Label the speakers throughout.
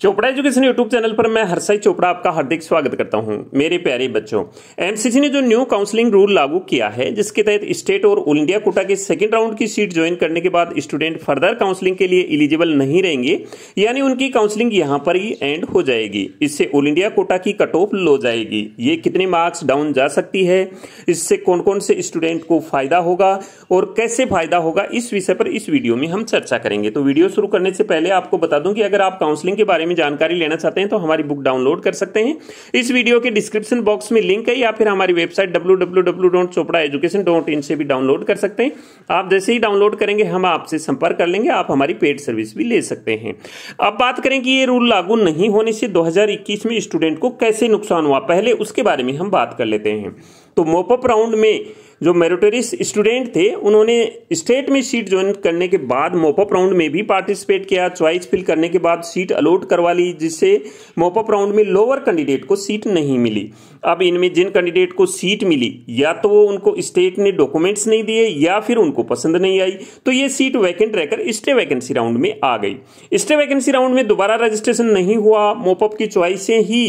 Speaker 1: Chopra education YouTube channel पर मैं हरसाई चोपड़ा आपका हार्दिक स्वागत करता हूं मेरे प्यारे बच्चों एमसीसी ने जो न्यू काउंसलिंग रूल लागू किया है जिसके तहत स्टेट और ऑल इंडिया कोटा के सेकंड राउंड की सीट ज्वाइन करने के बाद स्टूडेंट फर्दर काउंसलिंग के लिए एलिजिबल नहीं रहेंगे यानी उनकी काउंसलिंग यहां पर ही एंड हो जाएगी इससे ऑल इंडिया कोटा की कट ऑफ लो जाएगी ये कितने मार्क्स डाउन जा सकती है इससे कौन कौन से स्टूडेंट को फायदा होगा और कैसे फायदा होगा इस विषय पर इस वीडियो में हम चर्चा करेंगे तो वीडियो शुरू करने से पहले आपको बता दूं कि अगर आप काउंसलिंग के बारे में जानकारी लेना चाहते हैं तो हमारी बुक डाउनलोड कर सकते हैं इस वीडियो के डिस्क्रिप्शन बॉक्स में लिंक है या फिर हमारी वेबसाइट डब्ल्यू से भी डाउनलोड कर सकते हैं आप जैसे ही डाउनलोड करेंगे हम आपसे संपर्क कर लेंगे आप हमारी पेड सर्विस भी ले सकते हैं अब बात करें कि ये रूल लागू नहीं होने से 2021 में स्टूडेंट को कैसे नुकसान हुआ पहले उसके बारे में हम बात कर लेते हैं तो मोपअप राउंड में जो मेरिटोरियस स्टूडेंट थे उन्होंने स्टेट में सीट ज्वाइन करने के बाद मोपअप राउंड में भी पार्टिसिपेट किया च्वाइस फिल करने के बाद सीट अलॉट करवा ली जिससे मोपअप राउंड में लोअर कैंडिडेट को सीट नहीं मिली अब इनमें जिन कैंडिडेट को सीट मिली या तो वो उनको स्टेट ने डॉक्यूमेंट्स नहीं दिए या फिर उनको पसंद नहीं आई तो ये सीट वैकेंट रहकर स्टे वैकेंसी राउंड में आ गई स्टे वैकेंसी राउंड में दोबारा रजिस्ट्रेशन नहीं हुआ मोपअप की च्वाइसें ही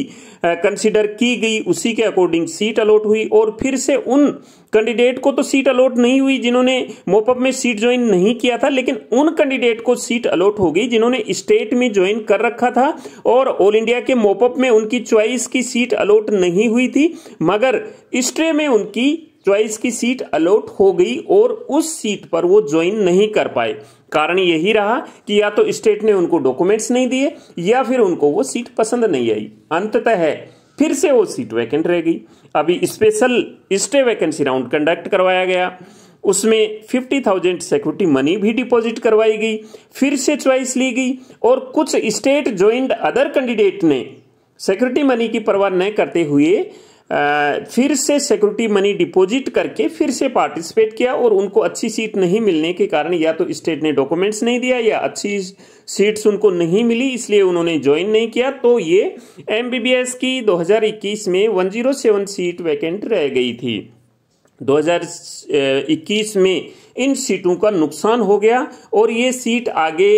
Speaker 1: कंसिडर की गई उसी के अकॉर्डिंग सीट अलॉट हुई और फिर से उन कैंडिडेट को तो सीट अलॉट नहीं हुई जिन्होंने मोपअप में सीट ज्वाइन नहीं किया था लेकिन उन कैंडिडेट को सीट अलॉट हो गई जिन्होंने स्टेट में ज्वाइन कर रखा था और ऑल इंडिया के मोपअप में उनकी च्वाइस की सीट अलॉट नहीं हुई थी मगर स्ट्रे में उनकी च्वाइस की सीट अलॉट हो गई और उस सीट पर वो ज्वाइन नहीं कर पाए कारण यही रहा कि या तो स्टेट ने उनको डॉक्यूमेंट्स नहीं दिए या फिर उनको वो सीट पसंद नहीं आई अंततः फिर से वो सीट वैकेंट रह गई अभी special stray vacancy round conduct करवाया गया उसमें फिफ्टी थाउजेंड सिक्योरिटी मनी भी डिपॉजिट करवाई गई फिर से च्वाइस ली गई और कुछ स्टेट ज्वाइंट अदर कैंडिडेट ने सिक्योरिटी मनी की परवाह न करते हुए फिर से सिक्योरिटी मनी डिपॉजिट करके फिर से पार्टिसिपेट किया और उनको अच्छी सीट नहीं मिलने के कारण या तो स्टेट ने डॉक्यूमेंट्स नहीं दिया या अच्छी सीट्स उनको नहीं मिली इसलिए उन्होंने ज्वाइन नहीं किया तो ये एमबीबीएस की 2021 में 107 सीट वैकेंट रह गई थी 2021 में इन सीटों का नुकसान हो गया और ये सीट आगे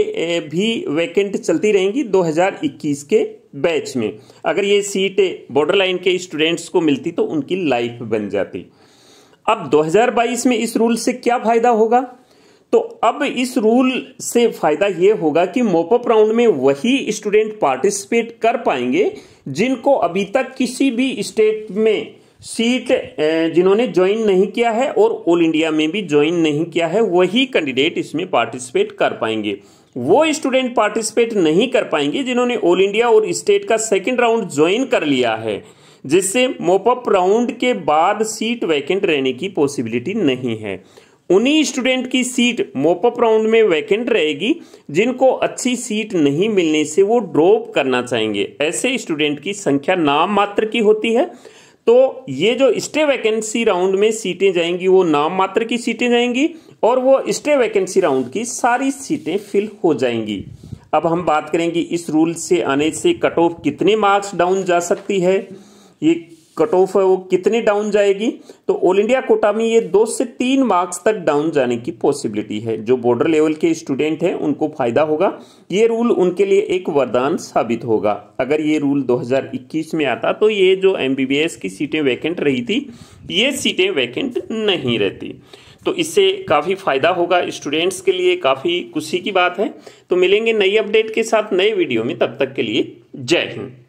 Speaker 1: भी वैकेंट चलती रहेंगी 2021 के बैच में अगर ये सीटें बॉर्डर लाइन के स्टूडेंट्स को मिलती तो उनकी लाइफ बन जाती अब 2022 में इस रूल से क्या फायदा होगा तो अब इस रूल से फायदा यह होगा कि मोपअप राउंड में वही स्टूडेंट पार्टिसिपेट कर पाएंगे जिनको अभी तक किसी भी स्टेट में सीट जिन्होंने ज्वाइन नहीं किया है और ऑल इंडिया में भी ज्वाइन नहीं किया है वही कैंडिडेट इसमें पार्टिसिपेट कर पाएंगे वो स्टूडेंट पार्टिसिपेट नहीं कर पाएंगे जिन्होंने ऑल इंडिया और स्टेट का सेकेंड राउंड ज्वाइन कर लिया है जिससे मोपअप राउंड के बाद सीट वैकेंट रहने की पॉसिबिलिटी नहीं है उन्हीं स्टूडेंट की सीट मोपअप राउंड में वैकेंट रहेगी जिनको अच्छी सीट नहीं मिलने से वो ड्रॉप करना चाहेंगे ऐसे स्टूडेंट की संख्या नाम मात्र की होती है तो ये जो स्टे वैकेंसी राउंड में सीटें जाएंगी वो नाम मात्र की सीटें जाएंगी और वो स्टे वैकेंसी राउंड की सारी सीटें फिल हो जाएंगी अब हम बात करेंगे इस रूल से आने से कट ऑफ कितने मार्क्स डाउन जा सकती है ये कट ऑफ है वो कितनी डाउन जाएगी तो ऑल इंडिया कोटा में ये दो से तीन मार्क्स तक डाउन जाने की पॉसिबिलिटी है जो बॉर्डर लेवल के स्टूडेंट हैं उनको फायदा होगा ये रूल उनके लिए एक वरदान साबित होगा अगर ये रूल 2021 में आता तो ये जो एम की सीटें वैकेंट रही थी ये सीटें वैकेंट नहीं रहती तो इससे काफ़ी फ़ायदा होगा स्टूडेंट्स के लिए काफ़ी खुशी की बात है तो मिलेंगे नई अपडेट के साथ नए वीडियो में तब तक के लिए जय हिंद